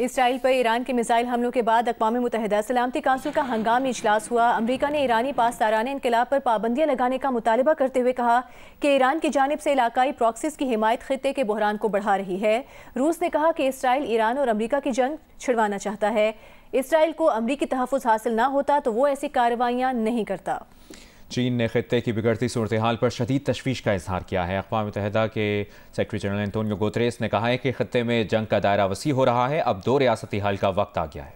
Israel पर Iran के missile हमलों के बाद अकवा मुतहदा सलामती काउंसिल का हंगामी इजलास हुआ अमरीका ने ईरानी पासदारान इनकलाब पर पाबंदियां लगाने का मुतालबा करते हुए कहा कि ईरान की जानब से इलाकई प्रॉक्सिस की हिमायत खत्े के बहरान को बढ़ा रही है रूस ने कहा कि इसराइल ईरान और अमरीका की जंग छिड़वाना चाहता है इसराइल को अमरीकी तहफ़ हासिल ना होता तो वो ऐसी कार्रवाइयाँ नहीं करता चीन ने खत्े की बिगड़ती सूरत हाल पर शदीद तशवीश का इजहार किया है अकवा मुतहद के सेक्रटरी जनरल एंटोनियो गोत्रेस ने कहा है कि खत्े में जंग का दायरा वसी हो रहा है अब दो रियासती हाल का वक्त आ गया है